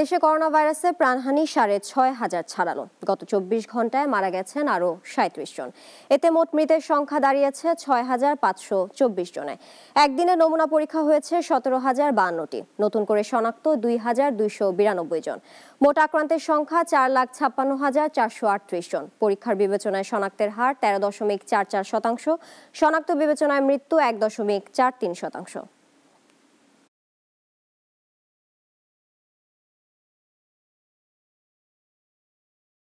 দেশে করোনা ভাইরাসে প্রাণহানি সাড়ে ছয় হাজার ছাড়ানো গত চব্বিশ ঘন্টায় মারা গেছেন আরও সাঁত্রিশ জন এতে মোট মৃতের সংখ্যা দাঁড়িয়েছে ছয় হাজার পাঁচশো চব্বিশ জনে একদিনে নমুনা পরীক্ষা হয়েছে সতেরো হাজার বান্নটি নতুন করে শনাক্ত দুই হাজার দুইশো বিরানব্বই জন মোট আক্রান্তের সংখ্যা চার লাখ ছাপ্পান্ন হাজার চারশো আটত্রিশ জন পরীক্ষার বিবেচনায় শনাক্তের হার তেরো দশমিক চার চার শতাংশ শনাক্ত বিবেচনায় মৃত্যু এক দশমিক চার তিন শতাংশ